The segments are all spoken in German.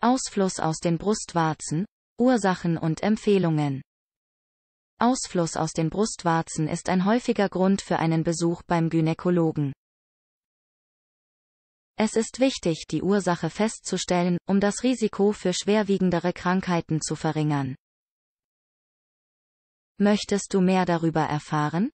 Ausfluss aus den Brustwarzen, Ursachen und Empfehlungen. Ausfluss aus den Brustwarzen ist ein häufiger Grund für einen Besuch beim Gynäkologen. Es ist wichtig, die Ursache festzustellen, um das Risiko für schwerwiegendere Krankheiten zu verringern. Möchtest du mehr darüber erfahren?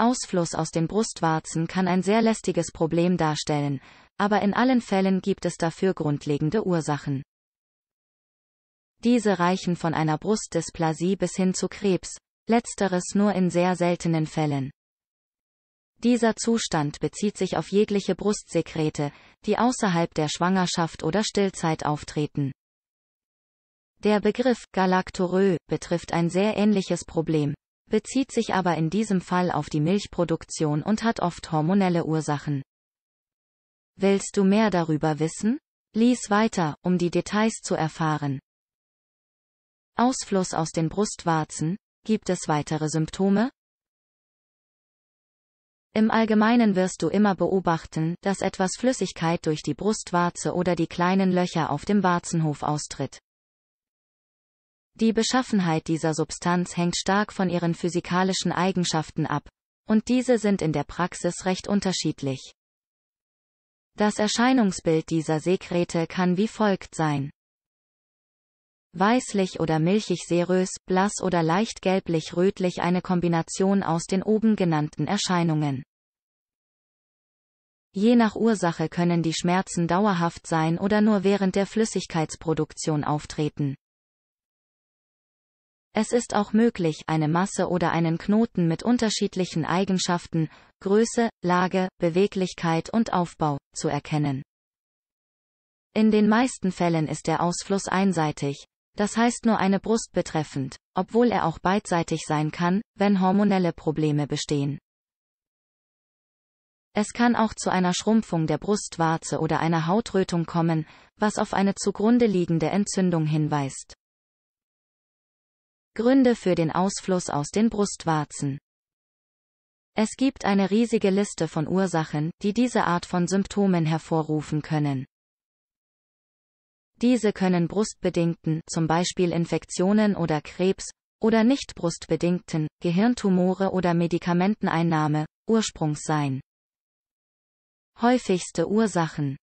Ausfluss aus den Brustwarzen kann ein sehr lästiges Problem darstellen, aber in allen Fällen gibt es dafür grundlegende Ursachen. Diese reichen von einer Brustdysplasie bis hin zu Krebs, letzteres nur in sehr seltenen Fällen. Dieser Zustand bezieht sich auf jegliche Brustsekrete, die außerhalb der Schwangerschaft oder Stillzeit auftreten. Der Begriff Galactorö betrifft ein sehr ähnliches Problem, bezieht sich aber in diesem Fall auf die Milchproduktion und hat oft hormonelle Ursachen. Willst du mehr darüber wissen? Lies weiter, um die Details zu erfahren. Ausfluss aus den Brustwarzen, gibt es weitere Symptome? Im Allgemeinen wirst du immer beobachten, dass etwas Flüssigkeit durch die Brustwarze oder die kleinen Löcher auf dem Warzenhof austritt. Die Beschaffenheit dieser Substanz hängt stark von ihren physikalischen Eigenschaften ab, und diese sind in der Praxis recht unterschiedlich. Das Erscheinungsbild dieser Sekrete kann wie folgt sein. Weißlich oder milchig serös, blass oder leicht gelblich-rötlich eine Kombination aus den oben genannten Erscheinungen. Je nach Ursache können die Schmerzen dauerhaft sein oder nur während der Flüssigkeitsproduktion auftreten. Es ist auch möglich, eine Masse oder einen Knoten mit unterschiedlichen Eigenschaften, Größe, Lage, Beweglichkeit und Aufbau, zu erkennen. In den meisten Fällen ist der Ausfluss einseitig, das heißt nur eine Brust betreffend, obwohl er auch beidseitig sein kann, wenn hormonelle Probleme bestehen. Es kann auch zu einer Schrumpfung der Brustwarze oder einer Hautrötung kommen, was auf eine zugrunde liegende Entzündung hinweist. Gründe für den Ausfluss aus den Brustwarzen. Es gibt eine riesige Liste von Ursachen, die diese Art von Symptomen hervorrufen können. Diese können brustbedingten, zum Beispiel Infektionen oder Krebs, oder nicht brustbedingten, Gehirntumore oder Medikamenteneinnahme, Ursprungs sein. Häufigste Ursachen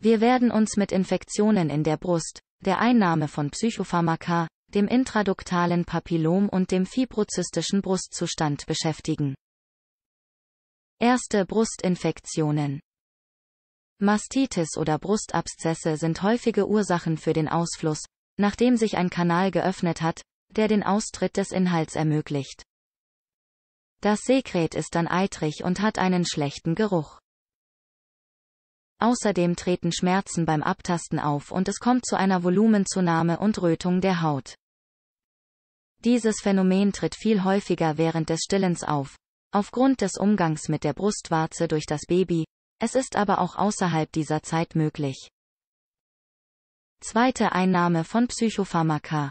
Wir werden uns mit Infektionen in der Brust, der Einnahme von Psychopharmaka, dem intraduktalen Papillom und dem fibrozystischen Brustzustand beschäftigen. Erste Brustinfektionen Mastitis oder Brustabszesse sind häufige Ursachen für den Ausfluss, nachdem sich ein Kanal geöffnet hat, der den Austritt des Inhalts ermöglicht. Das Sekret ist dann eitrig und hat einen schlechten Geruch. Außerdem treten Schmerzen beim Abtasten auf und es kommt zu einer Volumenzunahme und Rötung der Haut. Dieses Phänomen tritt viel häufiger während des Stillens auf. Aufgrund des Umgangs mit der Brustwarze durch das Baby, es ist aber auch außerhalb dieser Zeit möglich. Zweite Einnahme von Psychopharmaka.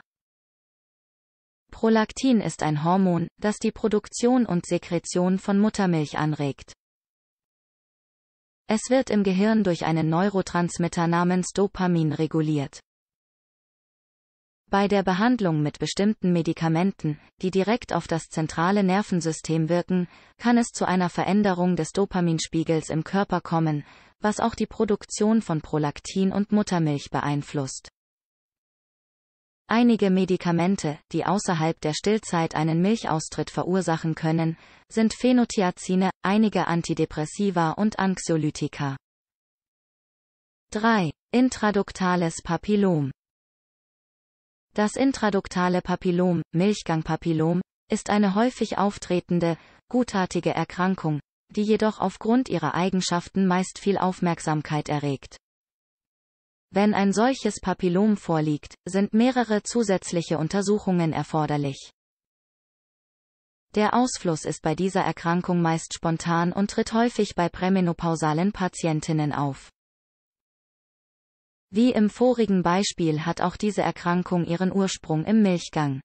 Prolaktin ist ein Hormon, das die Produktion und Sekretion von Muttermilch anregt. Es wird im Gehirn durch einen Neurotransmitter namens Dopamin reguliert. Bei der Behandlung mit bestimmten Medikamenten, die direkt auf das zentrale Nervensystem wirken, kann es zu einer Veränderung des Dopaminspiegels im Körper kommen, was auch die Produktion von Prolaktin und Muttermilch beeinflusst. Einige Medikamente, die außerhalb der Stillzeit einen Milchaustritt verursachen können, sind Phenothiazine, einige Antidepressiva und Anxiolytika. 3. Intraduktales Papillom das intraduktale Papillom, Milchgangpapillom, ist eine häufig auftretende, gutartige Erkrankung, die jedoch aufgrund ihrer Eigenschaften meist viel Aufmerksamkeit erregt. Wenn ein solches Papillom vorliegt, sind mehrere zusätzliche Untersuchungen erforderlich. Der Ausfluss ist bei dieser Erkrankung meist spontan und tritt häufig bei prämenopausalen Patientinnen auf. Wie im vorigen Beispiel hat auch diese Erkrankung ihren Ursprung im Milchgang.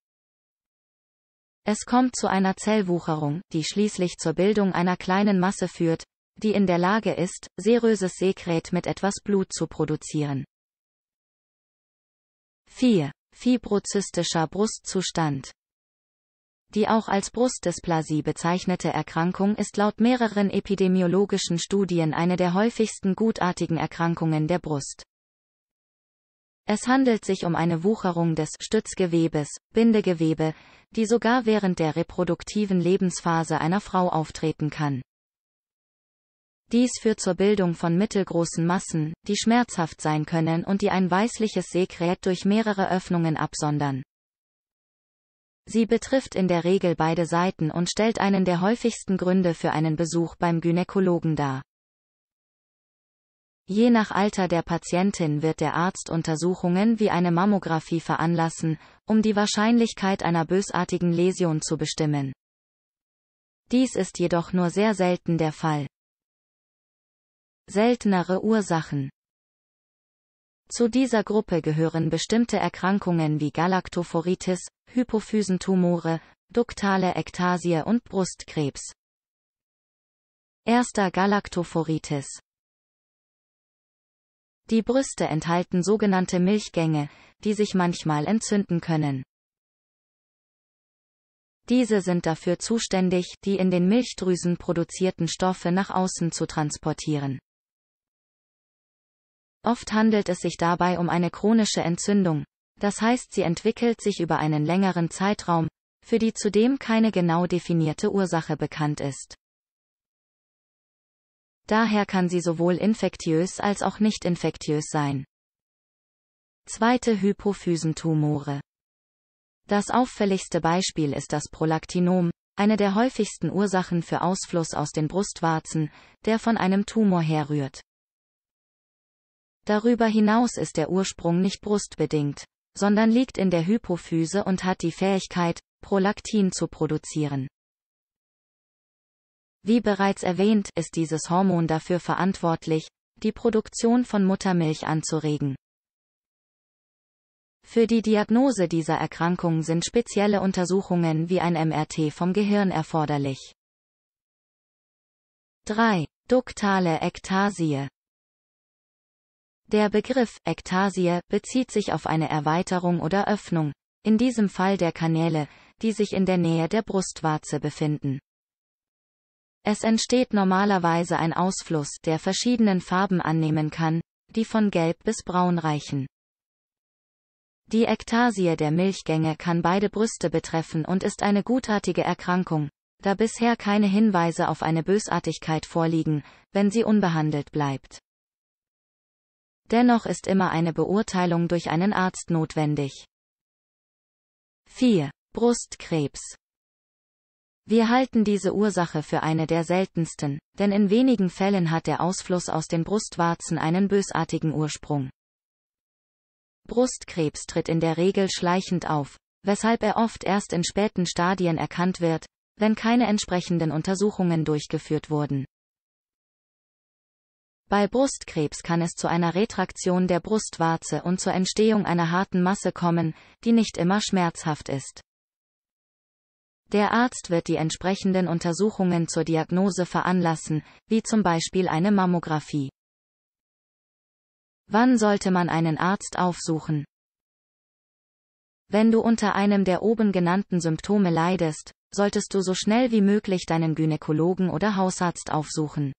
Es kommt zu einer Zellwucherung, die schließlich zur Bildung einer kleinen Masse führt, die in der Lage ist, seröses Sekret mit etwas Blut zu produzieren. 4. Fibrozystischer Brustzustand Die auch als Brustdysplasie bezeichnete Erkrankung ist laut mehreren epidemiologischen Studien eine der häufigsten gutartigen Erkrankungen der Brust. Es handelt sich um eine Wucherung des Stützgewebes, Bindegewebe, die sogar während der reproduktiven Lebensphase einer Frau auftreten kann. Dies führt zur Bildung von mittelgroßen Massen, die schmerzhaft sein können und die ein weißliches Sekret durch mehrere Öffnungen absondern. Sie betrifft in der Regel beide Seiten und stellt einen der häufigsten Gründe für einen Besuch beim Gynäkologen dar. Je nach Alter der Patientin wird der Arzt Untersuchungen wie eine Mammographie veranlassen, um die Wahrscheinlichkeit einer bösartigen Läsion zu bestimmen. Dies ist jedoch nur sehr selten der Fall. Seltenere Ursachen Zu dieser Gruppe gehören bestimmte Erkrankungen wie Galaktophoritis, Hypophysentumore, duktale Ektasie und Brustkrebs. Erster Galaktophoritis die Brüste enthalten sogenannte Milchgänge, die sich manchmal entzünden können. Diese sind dafür zuständig, die in den Milchdrüsen produzierten Stoffe nach außen zu transportieren. Oft handelt es sich dabei um eine chronische Entzündung, das heißt sie entwickelt sich über einen längeren Zeitraum, für die zudem keine genau definierte Ursache bekannt ist. Daher kann sie sowohl infektiös als auch nicht infektiös sein. Zweite Hypophysentumore. Das auffälligste Beispiel ist das Prolaktinom, eine der häufigsten Ursachen für Ausfluss aus den Brustwarzen, der von einem Tumor herrührt. Darüber hinaus ist der Ursprung nicht brustbedingt, sondern liegt in der Hypophyse und hat die Fähigkeit, Prolaktin zu produzieren. Wie bereits erwähnt, ist dieses Hormon dafür verantwortlich, die Produktion von Muttermilch anzuregen. Für die Diagnose dieser Erkrankung sind spezielle Untersuchungen wie ein MRT vom Gehirn erforderlich. 3. Duktale Ektasie Der Begriff Ektasie bezieht sich auf eine Erweiterung oder Öffnung, in diesem Fall der Kanäle, die sich in der Nähe der Brustwarze befinden. Es entsteht normalerweise ein Ausfluss, der verschiedenen Farben annehmen kann, die von gelb bis braun reichen. Die Ektasie der Milchgänge kann beide Brüste betreffen und ist eine gutartige Erkrankung, da bisher keine Hinweise auf eine Bösartigkeit vorliegen, wenn sie unbehandelt bleibt. Dennoch ist immer eine Beurteilung durch einen Arzt notwendig. 4. Brustkrebs wir halten diese Ursache für eine der seltensten, denn in wenigen Fällen hat der Ausfluss aus den Brustwarzen einen bösartigen Ursprung. Brustkrebs tritt in der Regel schleichend auf, weshalb er oft erst in späten Stadien erkannt wird, wenn keine entsprechenden Untersuchungen durchgeführt wurden. Bei Brustkrebs kann es zu einer Retraktion der Brustwarze und zur Entstehung einer harten Masse kommen, die nicht immer schmerzhaft ist. Der Arzt wird die entsprechenden Untersuchungen zur Diagnose veranlassen, wie zum Beispiel eine Mammographie. Wann sollte man einen Arzt aufsuchen? Wenn du unter einem der oben genannten Symptome leidest, solltest du so schnell wie möglich deinen Gynäkologen oder Hausarzt aufsuchen.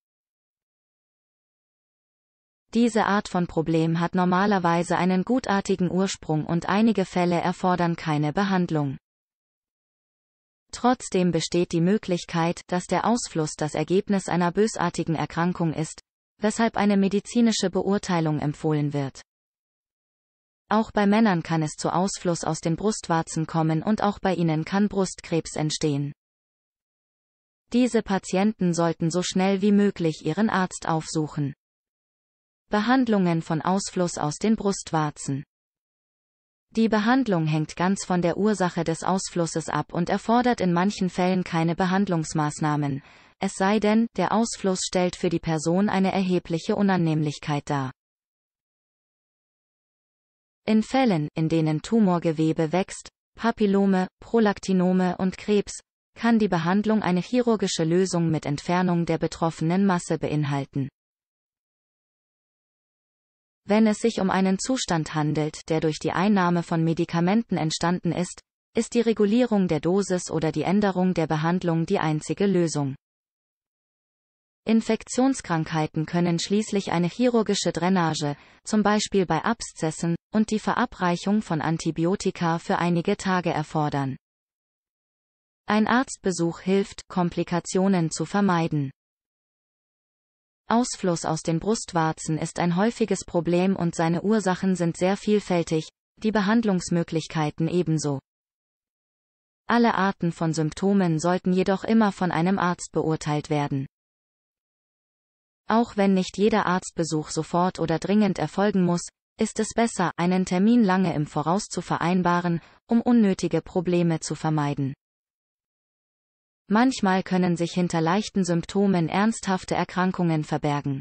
Diese Art von Problem hat normalerweise einen gutartigen Ursprung und einige Fälle erfordern keine Behandlung. Trotzdem besteht die Möglichkeit, dass der Ausfluss das Ergebnis einer bösartigen Erkrankung ist, weshalb eine medizinische Beurteilung empfohlen wird. Auch bei Männern kann es zu Ausfluss aus den Brustwarzen kommen und auch bei ihnen kann Brustkrebs entstehen. Diese Patienten sollten so schnell wie möglich ihren Arzt aufsuchen. Behandlungen von Ausfluss aus den Brustwarzen die Behandlung hängt ganz von der Ursache des Ausflusses ab und erfordert in manchen Fällen keine Behandlungsmaßnahmen, es sei denn, der Ausfluss stellt für die Person eine erhebliche Unannehmlichkeit dar. In Fällen, in denen Tumorgewebe wächst, Papillome, Prolaktinome und Krebs, kann die Behandlung eine chirurgische Lösung mit Entfernung der betroffenen Masse beinhalten. Wenn es sich um einen Zustand handelt, der durch die Einnahme von Medikamenten entstanden ist, ist die Regulierung der Dosis oder die Änderung der Behandlung die einzige Lösung. Infektionskrankheiten können schließlich eine chirurgische Drainage, zum Beispiel bei Abszessen, und die Verabreichung von Antibiotika für einige Tage erfordern. Ein Arztbesuch hilft, Komplikationen zu vermeiden. Ausfluss aus den Brustwarzen ist ein häufiges Problem und seine Ursachen sind sehr vielfältig, die Behandlungsmöglichkeiten ebenso. Alle Arten von Symptomen sollten jedoch immer von einem Arzt beurteilt werden. Auch wenn nicht jeder Arztbesuch sofort oder dringend erfolgen muss, ist es besser, einen Termin lange im Voraus zu vereinbaren, um unnötige Probleme zu vermeiden. Manchmal können sich hinter leichten Symptomen ernsthafte Erkrankungen verbergen.